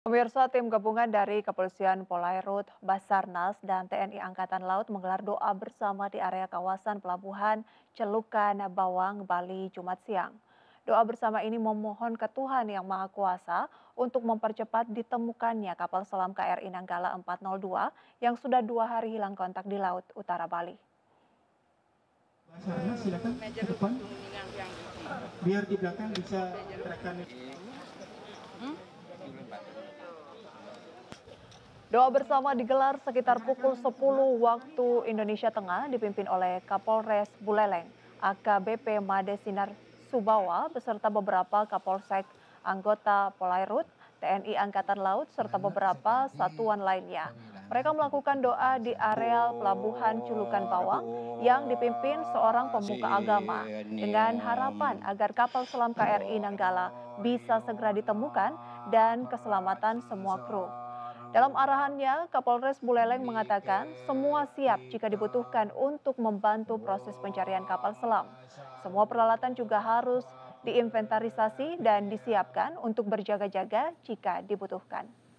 Pemirsa tim gabungan dari Kepolisian Polairut, Basarnas, dan TNI Angkatan Laut menggelar doa bersama di area kawasan pelabuhan Celukan, Bawang, Bali, Jumat siang. Doa bersama ini memohon ke Tuhan Yang Maha Kuasa untuk mempercepat ditemukannya kapal selam KRI Nanggala 402 yang sudah dua hari hilang kontak di Laut Utara Bali. Basarnas silakan ke depan, biar di belakang bisa rekan. Doa bersama digelar sekitar pukul 10 waktu Indonesia Tengah dipimpin oleh Kapolres Buleleng, AKBP Made Sinar Subawa beserta beberapa Kapolsek anggota Polairut, TNI Angkatan Laut serta beberapa satuan lainnya. Mereka melakukan doa di areal pelabuhan Julukan Bawang yang dipimpin seorang pemuka agama dengan harapan agar kapal selam KRI Nanggala bisa segera ditemukan dan keselamatan semua kru. Dalam arahannya, Kapolres Buleleng mengatakan semua siap jika dibutuhkan untuk membantu proses pencarian kapal selam. Semua peralatan juga harus diinventarisasi dan disiapkan untuk berjaga-jaga jika dibutuhkan.